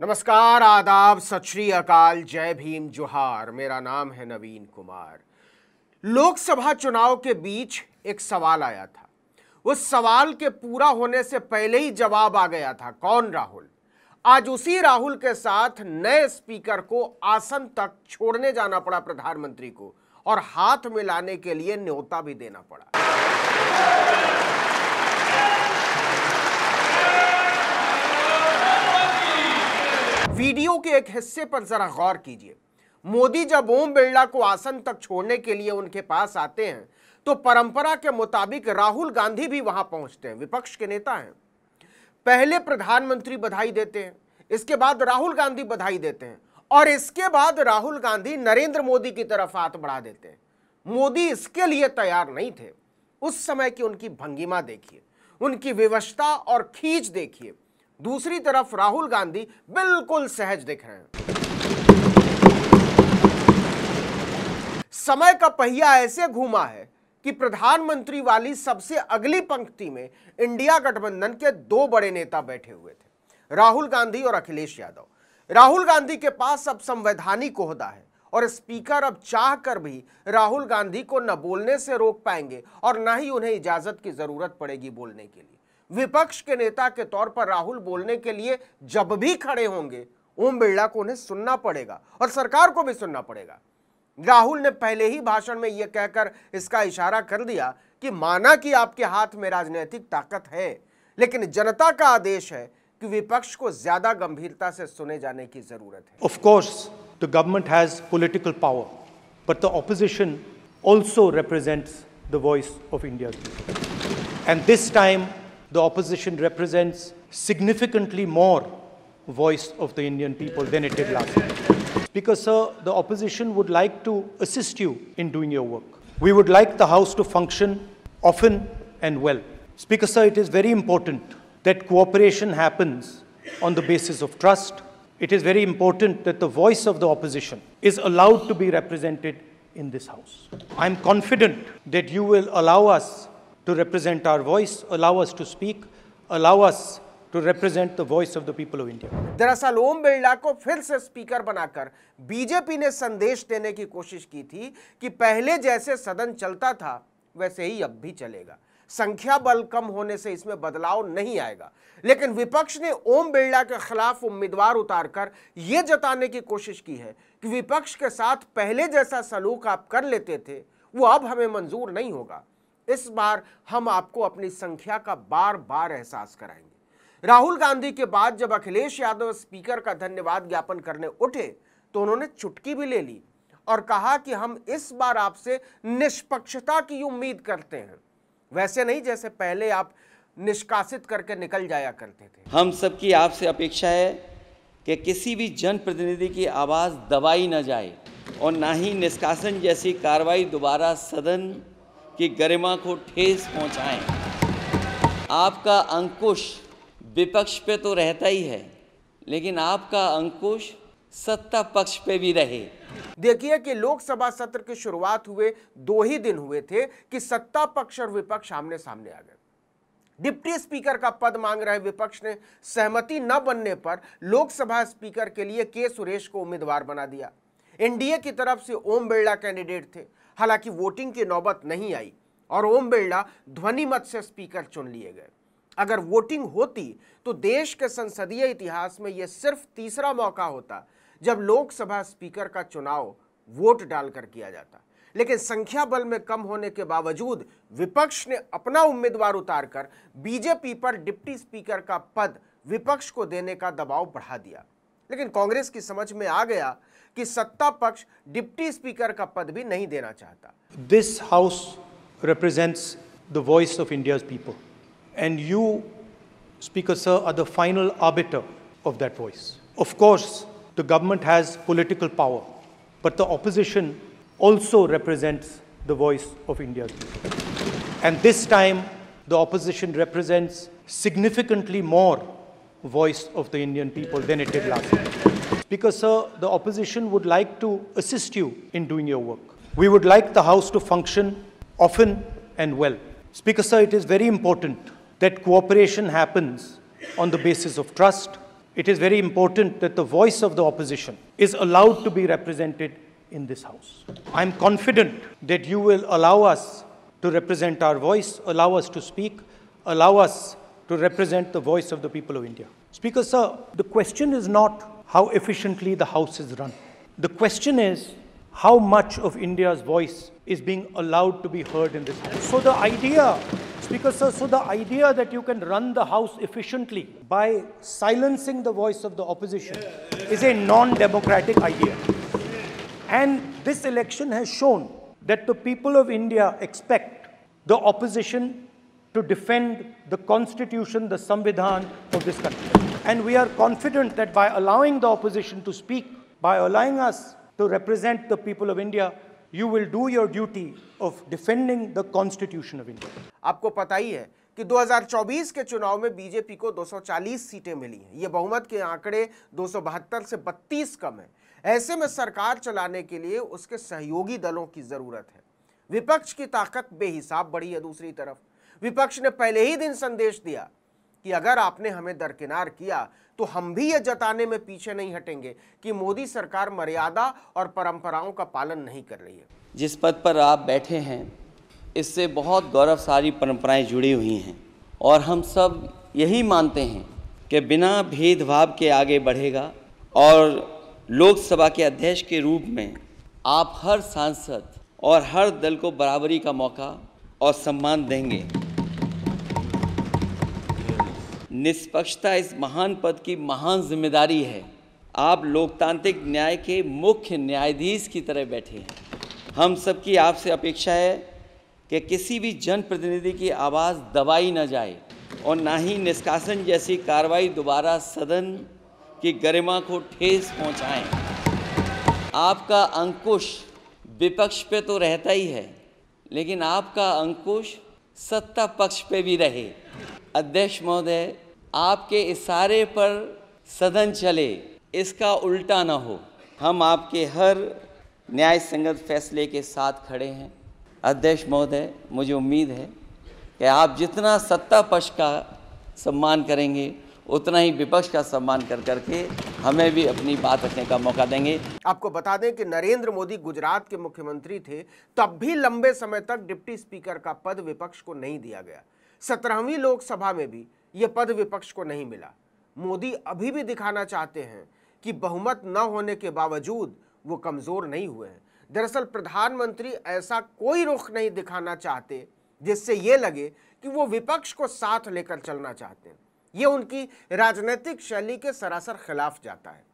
नमस्कार आदाब सत श्री अकाल जय भीम जोहार मेरा नाम है नवीन कुमार लोकसभा चुनाव के बीच एक सवाल आया था उस सवाल के पूरा होने से पहले ही जवाब आ गया था कौन राहुल आज उसी राहुल के साथ नए स्पीकर को आसन तक छोड़ने जाना पड़ा प्रधानमंत्री को और हाथ मिलाने के लिए न्योता भी देना पड़ा वीडियो के एक हिस्से पर जरा गौर कीजिए मोदी जब ओम बिरला को आसन तक छोड़ने के लिए उनके पास आते हैं तो परंपरा के मुताबिक राहुल गांधी भी वहां पहुंचते हैं विपक्ष के नेता हैं पहले प्रधानमंत्री बधाई देते हैं इसके बाद राहुल गांधी बधाई देते हैं और इसके बाद राहुल गांधी नरेंद्र मोदी की तरफ हाथ बढ़ा देते हैं मोदी इसके लिए तैयार नहीं थे उस समय की उनकी भंगिमा देखिए उनकी विवशता और खींच देखिए दूसरी तरफ राहुल गांधी बिल्कुल सहज दिख रहे हैं समय का पहिया ऐसे घूमा है कि प्रधानमंत्री वाली सबसे अगली पंक्ति में इंडिया गठबंधन के दो बड़े नेता बैठे हुए थे राहुल गांधी और अखिलेश यादव राहुल गांधी के पास अब संवैधानिक ओहदा है और स्पीकर अब चाह कर भी राहुल गांधी को न बोलने से रोक पाएंगे और न ही उन्हें इजाजत की जरूरत पड़ेगी बोलने के लिए विपक्ष के नेता के तौर पर राहुल बोलने के लिए जब भी खड़े होंगे ओम बिरला को उन्हें सुनना पड़ेगा और सरकार को भी सुनना पड़ेगा राहुल ने पहले ही भाषण में यह कहकर इसका इशारा कर दिया कि माना कि आपके हाथ में राजनीतिक ताकत है लेकिन जनता का आदेश है कि विपक्ष को ज्यादा गंभीरता से सुने जाने की जरूरत है of course the government has political power but the opposition also represent the voice of India and this time the opposition represents significantly more voice of the Indian people than it did last year. Because, sir, the opposition would like to assist you in doing your work. We would like the House to function often and well. Speaker, sir, it is very important that cooperation happens on the basis of trust. It is very important that the voice of the opposition is allowed to be represented in this House. I'm confident that you will allow us to represent our voice, allow us to speak, allow us to represent the voice of the people of India. दरअसल ओम बिरला को फिर से speaker बनाकर BJP ने संदेश देने की कोशिश की थी कि पहले जैसे सदन चलता था वैसे ही अब भी चलेगा संख्या बल कम होने से इसमें बदलाव नहीं आएगा लेकिन विपक्ष ने ओम बिरला के खिलाफ उम्मीदवार उतारकर यह जताने की कोशिश की है कि विपक्ष के साथ पहले जैसा सलूक आप कर लेते थे वो अब हमें मंजूर नहीं होगा इस बार हम आपको अपनी संख्या का बार बार एहसास कराएंगे राहुल गांधी के बाद जब अखिलेश यादव स्पीकर का धन्यवाद ज्ञापन करने उठे तो उन्होंने चुटकी भी ले ली और कहा कि हम इस बार आपसे निष्पक्षता की उम्मीद करते हैं वैसे नहीं जैसे पहले आप निष्कासित करके निकल जाया करते थे हम सबकी आपसे अपेक्षा है कि किसी भी जनप्रतिनिधि की आवाज़ दबाई ना जाए और ना ही निष्कासन जैसी कार्रवाई दोबारा सदन कि गरिमा को ठेस पहुंचाएं। आपका अंकुश विपक्ष पे तो रहता ही है लेकिन आपका अंकुश सत्ता पक्ष पे भी रहे देखिए कि लोकसभा सत्र की शुरुआत हुए दो ही दिन हुए थे कि सत्ता पक्ष और विपक्ष आमने सामने आ गए डिप्टी स्पीकर का पद मांग रहे विपक्ष ने सहमति न बनने पर लोकसभा स्पीकर के लिए के सुरेश को उम्मीदवार बना दिया एनडीए की तरफ से ओम बिरला कैंडिडेट थे हालांकि वोटिंग की नौबत नहीं आई और ओम बिरला ध्वनिमत से स्पीकर चुन लिए गए अगर वोटिंग होती तो देश के संसदीय इतिहास में यह सिर्फ तीसरा मौका होता जब लोकसभा स्पीकर का चुनाव वोट डालकर किया जाता लेकिन संख्या बल में कम होने के बावजूद विपक्ष ने अपना उम्मीदवार उतारकर बीजेपी पर डिप्टी स्पीकर का पद विपक्ष को देने का दबाव बढ़ा दिया लेकिन कांग्रेस की समझ में आ गया कि सत्ता पक्ष डिप्टी स्पीकर का पद भी नहीं देना चाहता this house represents the voice of India people and you speaker sir are the final arbiter of that voice of course the government has political power but the opposition also represent the voice of India people and this time the opposition represents significantly more voice of the Indian people than it did last time. Because, sir, the opposition would like to assist you in doing your work. We would like the House to function often and well. Speaker, sir, it is very important that cooperation happens on the basis of trust. It is very important that the voice of the opposition is allowed to be represented in this House. I'm confident that you will allow us to represent our voice, allow us to speak, allow us to represent the voice of the people of India. Speaker, sir, the question is not how efficiently the House is run. The question is how much of India's voice is being allowed to be heard in this House. So the idea, Speaker, sir, so the idea that you can run the House efficiently by silencing the voice of the opposition is a non-democratic idea. And this election has shown that the people of India expect the opposition to defend the constitution, the Samvidhan of this country. And we are confident that by allowing the opposition to speak, by allowing us to represent the people of India, you will do your duty of defending the constitution of India. आपको पता ही है कि 2024 के चुनाव में BJP को 240 सीटें मिली हैं ये बहुमत के आंकड़े 272 से 32 कम है ऐसे में सरकार चलाने के लिए उसके सहयोगी दलों की ज़रूरत है विपक्ष की ताकत बेहिसाब बढ़ी है दूसरी तरफ विपक्ष ने पहले ही दिन संदेश दिया कि अगर आपने हमें दरकिनार किया तो हम भी यह जताने में पीछे नहीं हटेंगे कि मोदी सरकार मर्यादा और परंपराओं का पालन नहीं कर रही है जिस पद पर आप बैठे हैं इससे बहुत गौरवशाली परंपराएं जुड़ी हुई हैं और हम सब यही मानते हैं कि बिना भेदभाव के आगे बढ़ेगा और लोकसभा के अध्यक्ष के रूप में आप हर सांसद और हर दल को बराबरी का मौका और सम्मान देंगे निष्पक्षता इस महान पद की महान जिम्मेदारी है आप लोकतांत्रिक न्याय के मुख्य न्यायाधीश की तरह बैठे हैं हम सबकी आपसे अपेक्षा है कि किसी भी जनप्रतिनिधि की आवाज़ दबाई ना जाए और ना ही निष्कासन जैसी कार्रवाई दोबारा सदन की गरिमा को ठेस पहुंचाएं। आपका अंकुश विपक्ष पे तो रहता ही है लेकिन आपका अंकुश सत्ता पक्ष पे भी रहे अध्यक्ष महोदय आपके इशारे पर सदन चले इसका उल्टा ना हो हम आपके हर न्याय संगत फैसले के साथ खड़े हैं अध्यक्ष महोदय मुझे उम्मीद है कि आप जितना सत्ता पक्ष का सम्मान करेंगे उतना ही विपक्ष का सम्मान कर करके हमें भी अपनी बात रखने का मौका देंगे आपको बता दें कि नरेंद्र मोदी गुजरात के मुख्यमंत्री थे तब भी लंबे समय तक डिप्टी स्पीकर का पद विपक्ष को नहीं दिया गया सत्रहवीं लोकसभा में भी ये पद विपक्ष को नहीं मिला मोदी अभी भी दिखाना चाहते हैं कि बहुमत न होने के बावजूद वो कमज़ोर नहीं हुए हैं दरअसल प्रधानमंत्री ऐसा कोई रुख नहीं दिखाना चाहते जिससे ये लगे कि वो विपक्ष को साथ लेकर चलना चाहते हैं ये उनकी राजनीतिक शैली के सरासर खिलाफ जाता है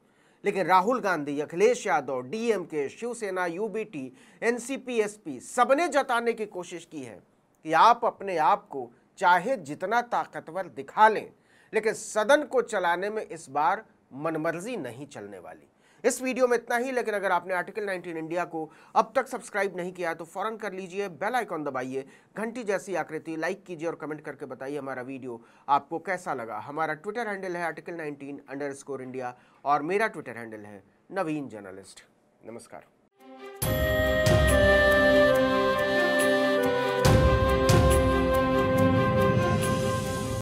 लेकिन राहुल गांधी अखिलेश यादव डीएमके शिवसेना यूबीटी एनसीपीएसपी सबने जताने की कोशिश की है कि आप अपने आप को चाहे जितना ताकतवर दिखा लें लेकिन सदन को चलाने में इस बार मनमर्जी नहीं चलने वाली इस वीडियो में इतना ही लेकिन अगर आपने आर्टिकल 19 इंडिया को अब तक सब्सक्राइब नहीं किया तो फौरन कर लीजिए बेल आइकॉन दबाइए घंटी जैसी आकृति लाइक कीजिए और कमेंट करके बताइए हमारा वीडियो आपको कैसा लगा हमारा ट्विटर हैंडल है आर्टिकल 19 अंडर इंडिया और मेरा ट्विटर हैंडल है नवीन जर्नलिस्ट नमस्कार